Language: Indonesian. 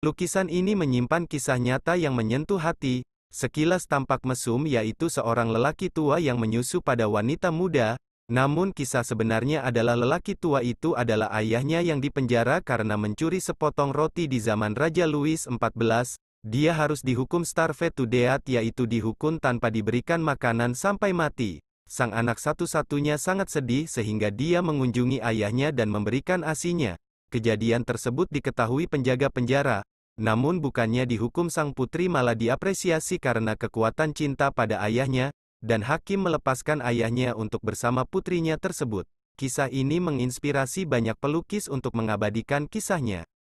Lukisan ini menyimpan kisah nyata yang menyentuh hati, sekilas tampak mesum yaitu seorang lelaki tua yang menyusu pada wanita muda, namun kisah sebenarnya adalah lelaki tua itu adalah ayahnya yang dipenjara karena mencuri sepotong roti di zaman Raja Louis XIV, dia harus dihukum starve to death yaitu dihukum tanpa diberikan makanan sampai mati. Sang anak satu-satunya sangat sedih sehingga dia mengunjungi ayahnya dan memberikan asinya. Kejadian tersebut diketahui penjaga penjara, namun bukannya dihukum sang putri malah diapresiasi karena kekuatan cinta pada ayahnya, dan hakim melepaskan ayahnya untuk bersama putrinya tersebut. Kisah ini menginspirasi banyak pelukis untuk mengabadikan kisahnya.